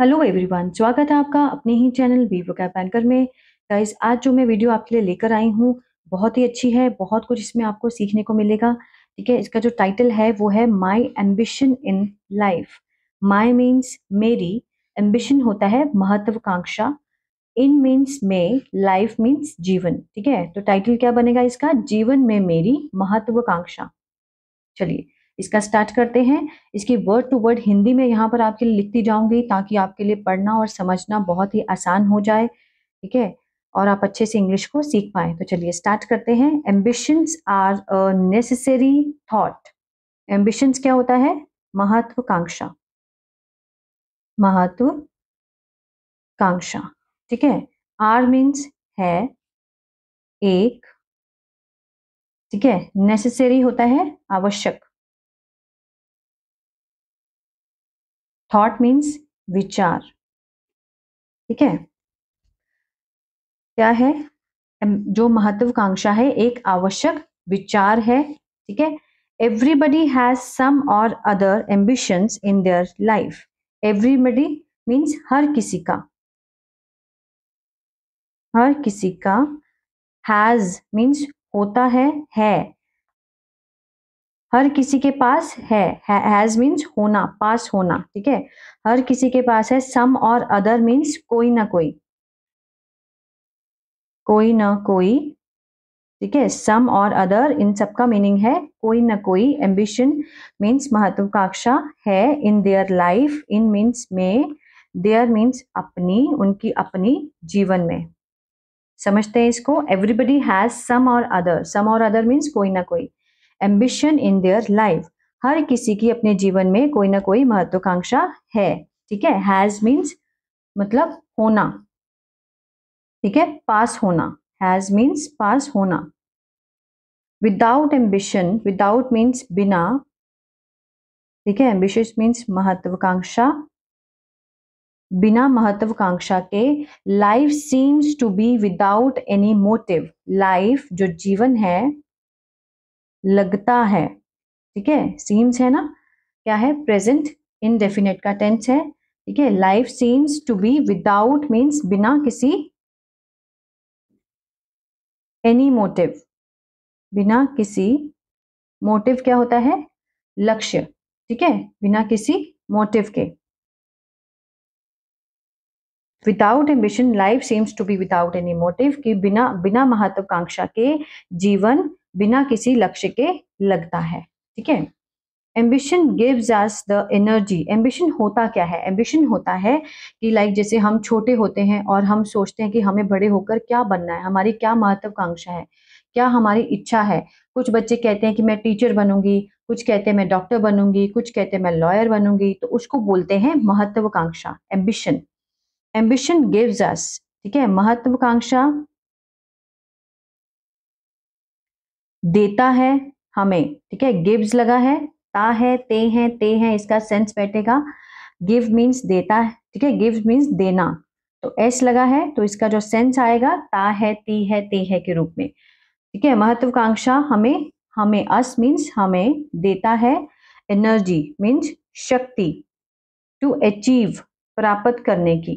hello everyone स्वागत है आपका अपने ही चैनल वीवो कैप एंकर में गाइज आज जो मैं वीडियो आपके लिए लेकर आई हूँ बहुत ही अच्छी है बहुत कुछ इसमें आपको सीखने को मिलेगा ठीक है इसका जो टाइटल है वो है my ambition in life my means मेरी एम्बिशन होता है महत्वाकांक्षा इन मीन्स मे लाइफ मीन्स जीवन ठीक है तो टाइटल क्या बनेगा इसका जीवन में मेरी महत्वाकांक्षा चलिए इसका स्टार्ट करते हैं इसकी वर्ड टू वर्ड हिंदी में यहाँ पर आपके लिए लिखती जाऊंगी ताकि आपके लिए पढ़ना और समझना बहुत ही आसान हो जाए ठीक है और आप अच्छे से इंग्लिश को सीख पाए तो चलिए स्टार्ट करते हैं ambitions are a necessary thought ambitions क्या होता है महत्वाकांक्षा महत्वाकांक्षा ठीक है आर मीन्स है एक ठीक है नेसेसरी होता है आवश्यक थॉट मीन्स विचार ठीक है क्या है जो महत्वाकांक्षा है एक आवश्यक विचार है ठीक है एवरीबडी हैज सम और other ambitions in their life everybody means हर किसी का हर किसी का हैज मीन्स होता है है हर किसी के पास है हैज मीन्स होना पास होना ठीक है हर किसी के पास है सम और अदर मीन्स कोई ना कोई कोई ना कोई ठीक है सम और अदर इन सब का मीनिंग है कोई ना कोई एम्बिशन मीन्स महत्वाकांक्षा है in their life in means में देयर मीन्स अपनी उनकी अपनी जीवन में समझते हैं इसको एवरीबडी हैज सम और अदर सम और अदर मीन्स कोई ना कोई एम्बिशन इन देयर लाइफ हर किसी की अपने जीवन में कोई ना कोई महत्वाकांक्षा है ठीक है हैज मीन्स मतलब होना ठीक है पास होना हैज मीन्स पास होना विदाउट एम्बिशन विदाउट मीन्स बिना ठीक है एम्बिशियस मीन्स महत्वाकांक्षा बिना महत्वाकांक्षा के life seems to be without any motive life जो जीवन है लगता है ठीक है सीम्स है ना क्या है प्रेजेंट इनडेफिनेट का टेंस है ठीक है life seems to be without means बिना किसी एनी मोटिव बिना किसी मोटिव क्या होता है लक्ष्य ठीक है बिना किसी मोटिव के without ambition life seems to be without any motive कि बिना बिना महत्वाकांक्षा के जीवन बिना किसी लक्ष्य के लगता है ठीक है ambition gives us the energy ambition होता क्या है एम्बिशन होता है कि लाइक जैसे हम छोटे होते हैं और हम सोचते हैं कि हमें बड़े होकर क्या बनना है हमारी क्या महत्वाकांक्षा है क्या हमारी इच्छा है कुछ बच्चे कहते हैं कि मैं टीचर बनूंगी कुछ कहते हैं मैं डॉक्टर बनूंगी कुछ कहते हैं मैं लॉयर बनूंगी तो उसको बोलते हैं महत्वाकांक्षा एम्बिशन एम्बिशन गिव्स अस ठीक है महत्वाकांक्षा देता है हमें ठीक है गिव्स लगा है ता है ते है ते है इसका सेंस बैठेगा गिव मीन्स देता है ठीक है गिव मीन्स देना तो एस लगा है तो इसका जो सेंस आएगा ता है ती है ते है के रूप में ठीक है महत्वाकांक्षा हमें हमें अस मीन्स हमें देता है एनर्जी मीन्स शक्ति टू अचीव प्राप्त करने की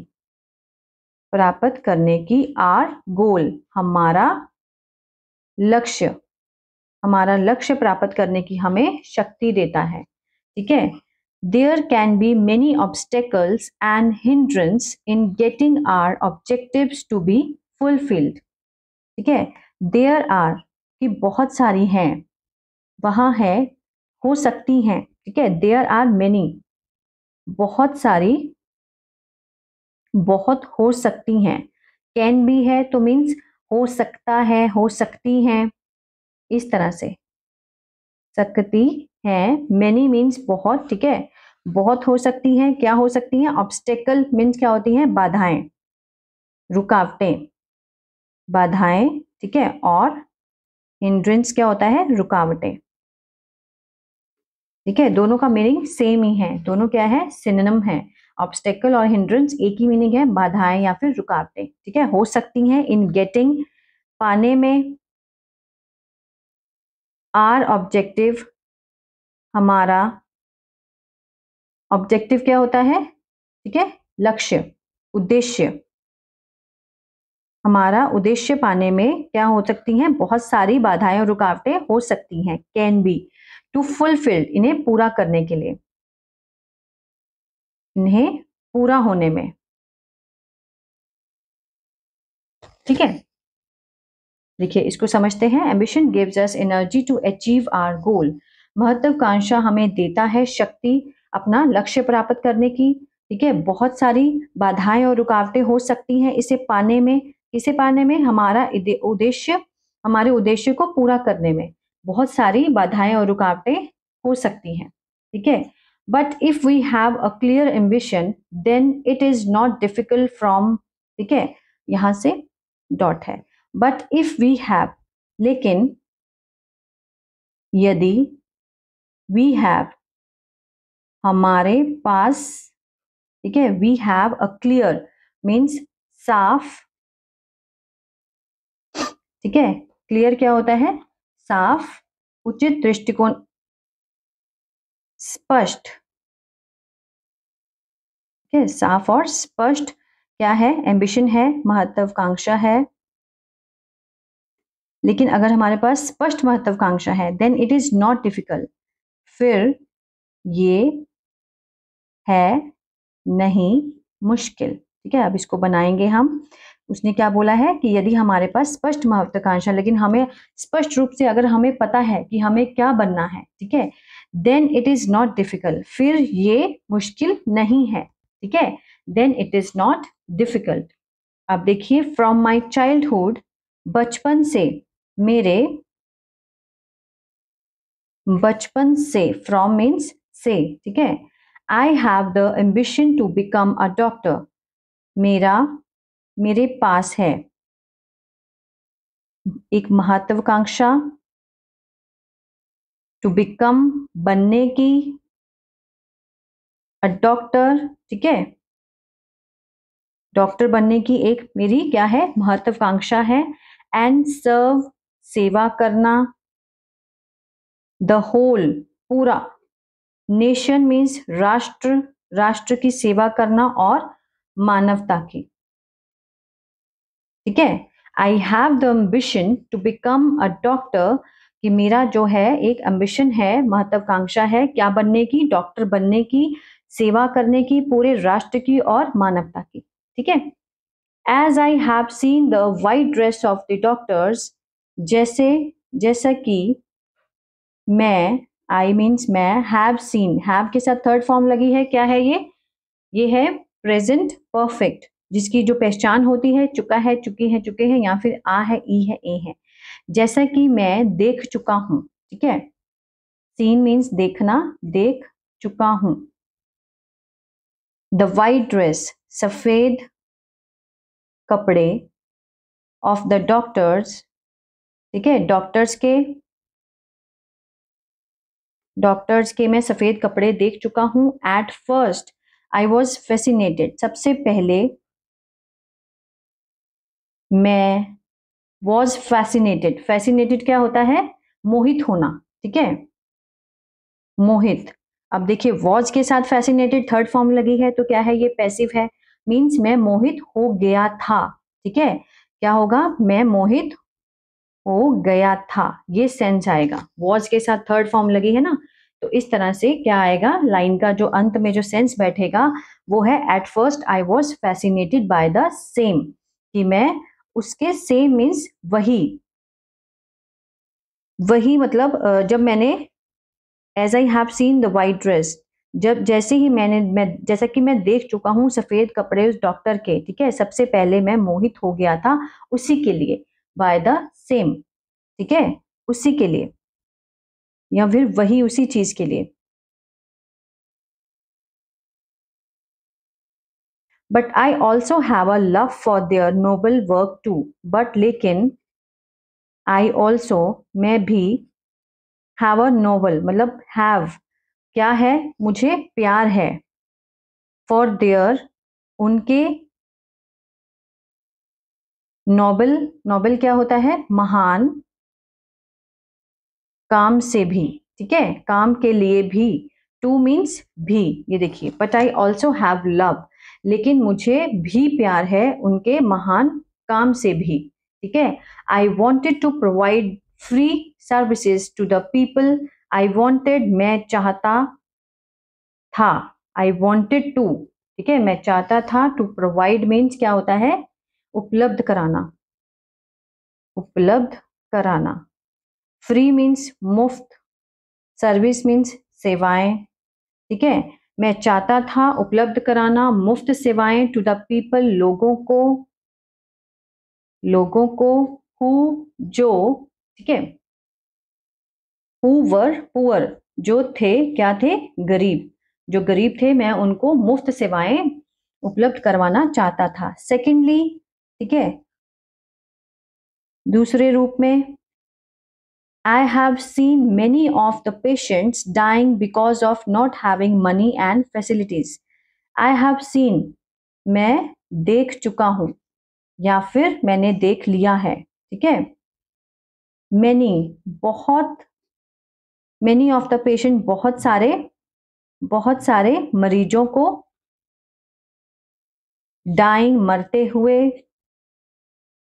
प्राप्त करने की आर गोल हमारा लक्ष्य हमारा लक्ष्य प्राप्त करने की हमें शक्ति देता है ठीक है there can be many obstacles and hindrance in getting our objective to be fulfilled ठीक है देयर आर की बहुत सारी हैं वहाँ है हो सकती हैं ठीक है देयर आर मेनी बहुत सारी बहुत हो सकती हैं कैन बी है तो मीन्स हो सकता है हो सकती हैं इस तरह से सकती है मैनी मीन्स बहुत ठीक है बहुत हो सकती हैं क्या हो सकती हैं ऑब्स्टेकल मीन्स क्या होती हैं बाधाएं रुकावटें बाधाएं ठीक है और हिंड्रेंस क्या होता है रुकावटें ठीक है दोनों का मीनिंग सेम ही है दोनों क्या है सिनेम है ऑब्स्टेकल और हिंड्रेंस एक ही मीनिंग है बाधाएं या फिर रुकावटें ठीक है हो सकती हैं इन गेटिंग पाने में आर ऑब्जेक्टिव हमारा ऑब्जेक्टिव क्या होता है ठीक है लक्ष्य उद्देश्य हमारा उद्देश्य पाने में क्या हो सकती हैं बहुत सारी बाधाएं और रुकावटें हो सकती हैं कैन बी टू फुलफिल्ड इन्हें पूरा करने के लिए इन्हें पूरा होने में ठीक है देखिए इसको समझते हैं ambition gives us energy to achieve our goal महत्वाकांक्षा हमें देता है शक्ति अपना लक्ष्य प्राप्त करने की ठीक है बहुत सारी बाधाएं और रुकावटें हो सकती हैं इसे पाने में इसे पाने में हमारा उद्देश्य हमारे उद्देश्य को पूरा करने में बहुत सारी बाधाएं और रुकावटें हो सकती हैं ठीक है but if we have a clear ambition then it is not difficult from ठीक है यहाँ से डॉट है बट इफ वी हैव लेकिन यदि वी हैव हमारे पास ठीक है we have a clear means साफ ठीक है क्लियर क्या होता है साफ उचित दृष्टिकोण स्पष्ट ठीक है साफ और स्पष्ट क्या है एम्बिशन है महत्वाकांक्षा है लेकिन अगर हमारे पास स्पष्ट महत्वाकांक्षा है then it is not difficult फिर ये है नहीं मुश्किल ठीक है अब इसको बनाएंगे हम उसने क्या बोला है कि यदि हमारे पास स्पष्ट महत्वाकांक्षा लेकिन हमें स्पष्ट रूप से अगर हमें पता है कि हमें क्या बनना है ठीक है then it is not difficult फिर ये मुश्किल नहीं है ठीक है then it is not difficult अब देखिए फ्रॉम माई चाइल्डहुड बचपन से मेरे बचपन से फ्रॉम मीन्स से ठीक है I have the ambition to become a doctor मेरा मेरे पास है एक महत्वाकांक्षा टू बिकम बनने की अ डॉक्टर ठीक है डॉक्टर बनने की एक मेरी क्या है महत्वाकांक्षा है एंड सर्व सेवा करना द होल पूरा नेशन मीन्स राष्ट्र राष्ट्र की सेवा करना और मानवता की ठीक है I have the ambition to become a doctor कि मेरा जो है एक एम्बिशन है महत्वाकांक्षा है क्या बनने की डॉक्टर बनने की सेवा करने की पूरे राष्ट्र की और मानवता की ठीक है as I have seen the white dress of the doctors जैसे जैसा कि मैं आई मीन्स मैं हैव सीन हैव के साथ थर्ड फॉर्म लगी है क्या है ये ये है प्रेजेंट परफेक्ट जिसकी जो पहचान होती है चुका है चुकी है चुके हैं या फिर आ है ई है ए है जैसा कि मैं देख चुका हूं ठीक है सीन मीन्स देखना देख चुका हूं द वाइट ड्रेस सफेद कपड़े ऑफ द डॉक्टर्स ठीक है डॉक्टर्स के डॉक्टर्स के मैं सफ़ेद कपड़े देख चुका हूं at first I was fascinated सबसे पहले मैं वॉज फैसिनेटेड फैसिनेटेड क्या होता है मोहित होना ठीक है मोहित अब देखिए वॉज के साथ फैसिनेटेड थर्ड फॉर्म लगी है तो क्या है ये पैसिव है मीन्स मैं मोहित हो गया था ठीक है क्या होगा मैं मोहित हो गया था ये सेंस आएगा वॉज के साथ थर्ड फॉर्म लगी है ना तो इस तरह से क्या आएगा लाइन का जो अंत में जो सेंस बैठेगा वो है at first I was fascinated by the same कि मैं उसके सेम मीन्स वही वही मतलब जब मैंने as I have seen the white dress जब जैसे ही मैंने मैं जैसा कि मैं देख चुका हूँ सफ़ेद कपड़े उस डॉक्टर के ठीक है सबसे पहले मैं मोहित हो गया था उसी के लिए बाय द सेम ठीक है उसी के लिए या फिर वही उसी चीज के लिए but I also have a love for their noble work too but लेकिन आई ऑल्सो मैं भी हैव अ नोबल मतलब हैव क्या है मुझे प्यार है फॉर देअर उनके नोबल नोबल क्या होता है महान काम से भी ठीक है काम के लिए भी टू मीन्स भी ये देखिए but I also have love लेकिन मुझे भी प्यार है उनके महान काम से भी ठीक है I wanted to provide free services to the people I wanted मैं चाहता था आई वॉन्टेड टू ठीक है मैं चाहता था टू प्रोवाइड मीन्स क्या होता है उपलब्ध कराना उपलब्ध कराना फ्री मीन्स मुफ्त सर्विस मीन्स सेवाएं ठीक है मैं चाहता था उपलब्ध कराना मुफ्त सेवाएं टू द पीपल लोगों को लोगों को हु जो ठीक है हु वर पुअर जो थे क्या थे गरीब जो गरीब थे मैं उनको मुफ्त सेवाएं उपलब्ध करवाना चाहता था सेकेंडली ठीक है दूसरे रूप में I have seen many of the patients dying because of not having money and facilities I have seen मैं देख चुका हूं या फिर मैंने देख लिया है ठीक है मैनी बहुत मैनी ऑफ द पेशेंट बहुत सारे बहुत सारे मरीजों को डाइंग मरते हुए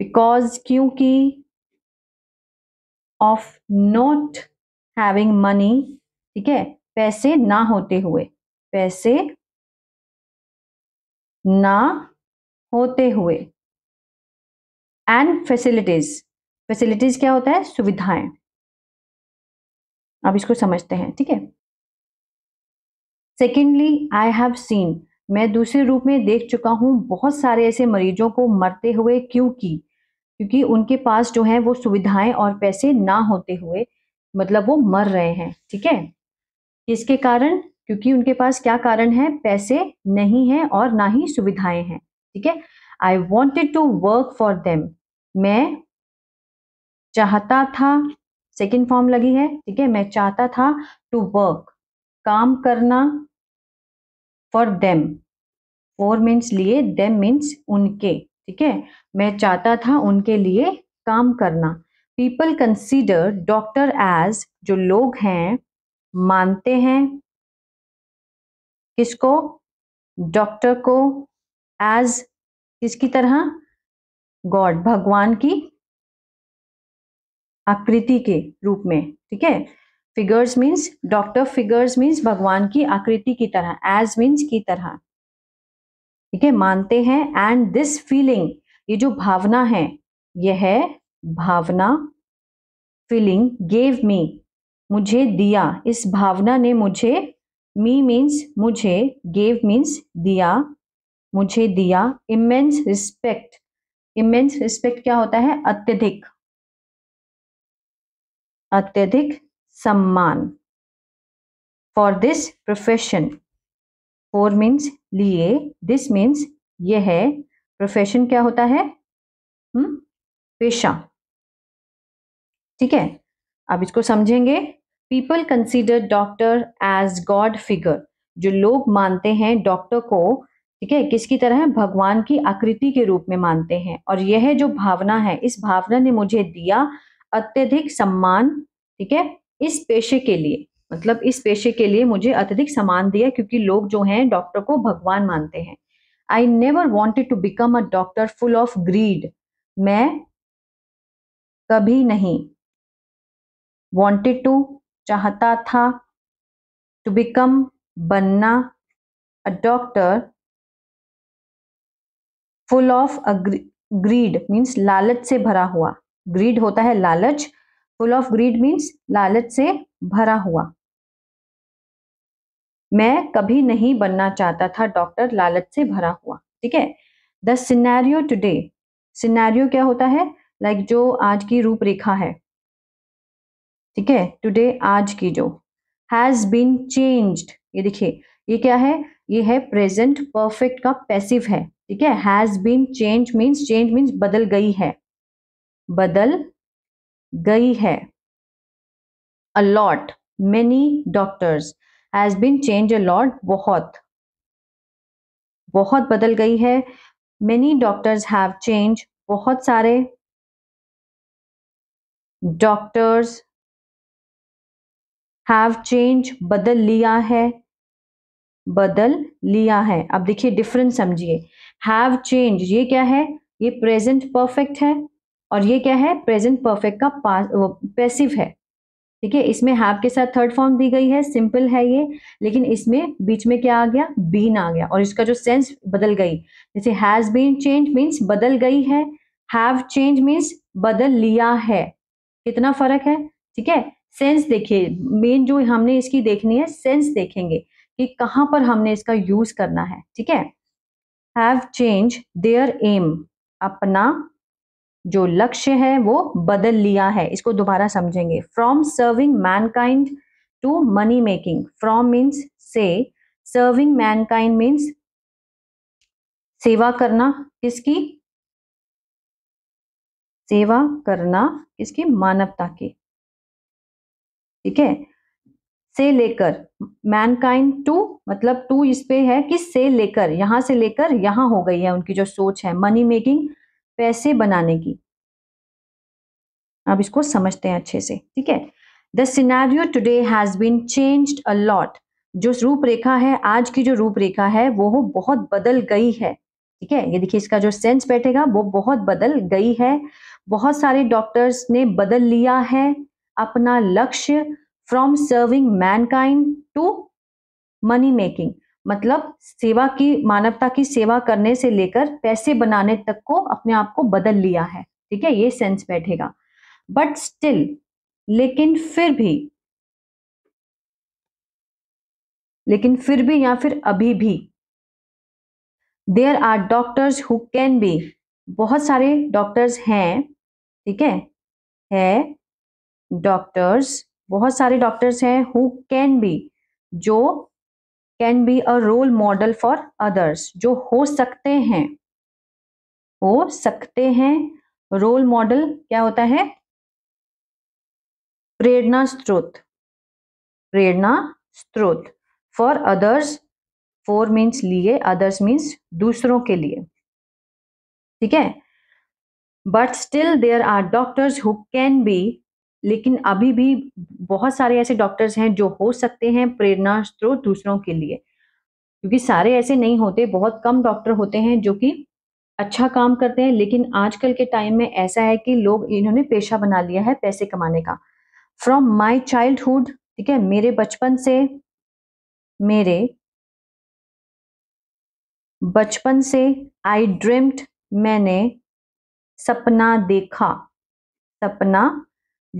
बिकॉज क्योंकि ऑफ नॉट हैविंग मनी ठीक है पैसे ना होते हुए पैसे ना होते हुए एंड फैसिलिटीज फैसिलिटीज क्या होता है सुविधाएं अब इसको समझते हैं ठीक है सेकेंडली आई हैव सीन मैं दूसरे रूप में देख चुका हूं बहुत सारे ऐसे मरीजों को मरते हुए क्योंकि क्योंकि उनके पास जो है वो सुविधाएं और पैसे ना होते हुए मतलब वो मर रहे हैं ठीक है इसके कारण क्योंकि उनके पास क्या कारण है पैसे नहीं है और ना ही सुविधाएं हैं ठीक है I wanted to work for them मैं चाहता था सेकेंड फॉर्म लगी है ठीक है मैं चाहता था टू वर्क काम करना फॉर देम फॉर मीन्स लिए देम मीन्स उनके ठीक है मैं चाहता था उनके लिए काम करना पीपल कंसीडर डॉक्टर एज जो लोग हैं मानते हैं किसको डॉक्टर को एज किसकी तरह गॉड भगवान की आकृति के रूप में ठीक है figures means doctor figures means भगवान की आकृति की तरह एज मीन्स की तरह ठीक है मानते हैं एंड दिस फीलिंग ये जो भावना है यह है भावना फीलिंग गेव मी मुझे दिया इस भावना ने मुझे मी मीन्स मुझे गेव मीन्स दिया मुझे दिया इमेंस रिस्पेक्ट इमेंस रिस्पेक्ट क्या होता है अत्यधिक अत्यधिक सम्मान for this profession for means लिए दिस मीन्स यह प्रोफेशन क्या होता है हम्म पेशा ठीक है अब इसको समझेंगे people consider doctor as God figure जो लोग मानते हैं डॉक्टर को ठीक है किसकी तरह भगवान की आकृति के रूप में मानते हैं और यह जो भावना है इस भावना ने मुझे दिया अत्यधिक सम्मान ठीक है इस पेशे के लिए मतलब इस पेशे के लिए मुझे अत्यधिक सम्मान दिया क्योंकि लोग जो हैं डॉक्टर को भगवान मानते हैं I never wanted to become a doctor full of greed मैं कभी नहीं वॉन्टेड टू चाहता था टू बिकम बनना a doctor full of greed means लालच से भरा हुआ ग्रीड होता है लालच फुल ऑफ ग्रीड मीन्स लालच से भरा हुआ मैं कभी नहीं बनना चाहता था डॉक्टर लालच से भरा हुआ ठीक है द सिनेरियो टुडे सिनेरियो क्या होता है लाइक like जो आज की रूपरेखा है ठीक है टुडे आज की जो हैज बीन चेंज्ड ये देखिए ये क्या है ये है प्रेजेंट परफेक्ट का पैसिव है ठीक है has been change means change means बदल गई है बदल गई है a lot many doctors has been change a lot बहुत बहुत बदल गई है मेनी डॉक्टर्स हैव चेंज बहुत सारे डॉक्टर्स हैव चेंज बदल लिया है बदल लिया है अब देखिए डिफरेंस समझिए हैव चेंज ये क्या है ये प्रेजेंट परफेक्ट है और ये क्या है प्रेजेंट परफेक्ट का पैसिव है ठीक है इसमें हैव के साथ थर्ड फॉर्म दी गई है सिंपल है ये लेकिन इसमें बीच में क्या आ गया बीन आ गया और इसका जो सेंस बदल गई जैसे हैज बीन चेंज मीन्स बदल गई है हैव चेंज मीन्स बदल लिया है कितना फर्क है ठीक है सेंस देखिए मेन जो हमने इसकी देखनी है सेंस देखेंगे कि कहाँ पर हमने इसका यूज करना है ठीक है हैव चेंज देयर एम अपना जो लक्ष्य है वो बदल लिया है इसको दोबारा समझेंगे from serving mankind to money making from means से सर्विंग मैनकाइंड मीन्स सेवा करना किसकी सेवा करना किसकी मानवता की ठीक है से लेकर मैनकाइंड टू मतलब टू इस पे है कि से लेकर यहां से लेकर यहां हो गई है उनकी जो सोच है मनी मेकिंग पैसे बनाने की अब इसको समझते हैं अच्छे से ठीक है the scenario today has been changed a lot जो रूपरेखा है आज की जो रूपरेखा है वो बहुत बदल गई है ठीक है ये देखिए इसका जो सेंस बैठेगा वो बहुत बदल गई है बहुत सारे डॉक्टर्स ने बदल लिया है अपना लक्ष्य from serving mankind to money making मतलब सेवा की मानवता की सेवा करने से लेकर पैसे बनाने तक को अपने आप को बदल लिया है ठीक है ये सेंस बैठेगा बट स्टिल लेकिन फिर भी लेकिन फिर भी या फिर अभी भी there are doctors who can be बहुत सारे डॉक्टर्स हैं ठीक है है डॉक्टर्स बहुत सारे डॉक्टर्स हैं हु कैन बी जो can be a role model for others जो हो सकते हैं हो सकते हैं रोल मॉडल क्या होता है प्रेरणा स्रोत प्रेरणा स्रोत फॉर अदर्स फॉर मीन्स लिए अदर्स मीन्स दूसरों के लिए ठीक है but still there are doctors who can be लेकिन अभी भी बहुत सारे ऐसे डॉक्टर्स हैं जो हो सकते हैं प्रेरणा स्रोत दूसरों के लिए क्योंकि सारे ऐसे नहीं होते बहुत कम डॉक्टर होते हैं जो कि अच्छा काम करते हैं लेकिन आजकल के टाइम में ऐसा है कि लोग इन्होंने पेशा बना लिया है पैसे कमाने का फ्रॉम माई चाइल्डहुड ठीक है मेरे बचपन से मेरे बचपन से आई ड्रीम्ड मैंने सपना देखा सपना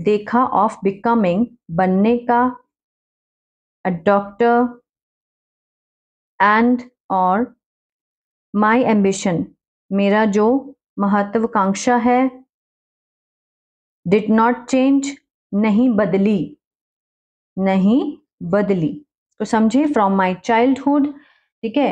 देखा ऑफ बिकमिंग बनने का अ डॉक्टर एंड और माय एम्बिशन मेरा जो महत्वाकांक्षा है डिड नॉट चेंज नहीं बदली नहीं बदली तो समझे फ्रॉम माई चाइल्डहुड ठीक है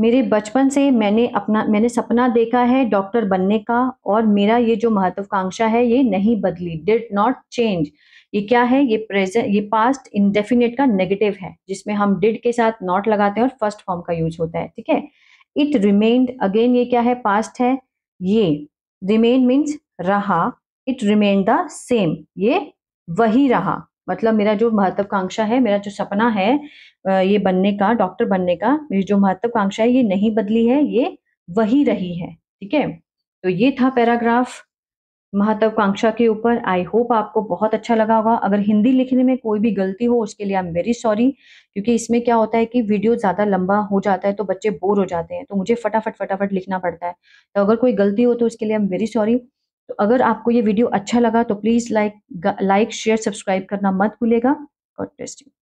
मेरे बचपन से मैंने अपना मैंने सपना देखा है डॉक्टर बनने का और मेरा ये जो महत्वाकांक्षा है ये नहीं बदली डिड नॉट चेंज ये क्या है ये प्रेजेंट ये पास्ट इनडेफिनेट का नेगेटिव है जिसमें हम डिड के साथ नॉट लगाते हैं और फर्स्ट फॉर्म का यूज होता है ठीक है इट रिमेन्ड अगेन ये क्या है पास्ट है ये रिमेन मीन्स रहा इट रिमेन द सेम ये वही रहा मतलब मेरा जो महत्वाकांक्षा है मेरा जो सपना है ये बनने का डॉक्टर बनने का मेरी जो महत्वाकांक्षा है ये नहीं बदली है ये वही रही है ठीक है तो ये था पैराग्राफ महत्वाकांक्षा के ऊपर आई होप आपको बहुत अच्छा लगा होगा अगर हिंदी लिखने में कोई भी गलती हो उसके लिए आई एम वेरी सॉरी क्योंकि इसमें क्या होता है कि वीडियो ज़्यादा लंबा हो जाता है तो बच्चे बोर हो जाते हैं तो मुझे फटाफट फटाफट लिखना पड़ता है तो अगर कोई गलती हो तो उसके लिए आई एम वेरी सॉरी तो अगर आपको ये वीडियो अच्छा लगा तो please like like share subscribe करना मत भूलेगा गॉड ब्लेस यू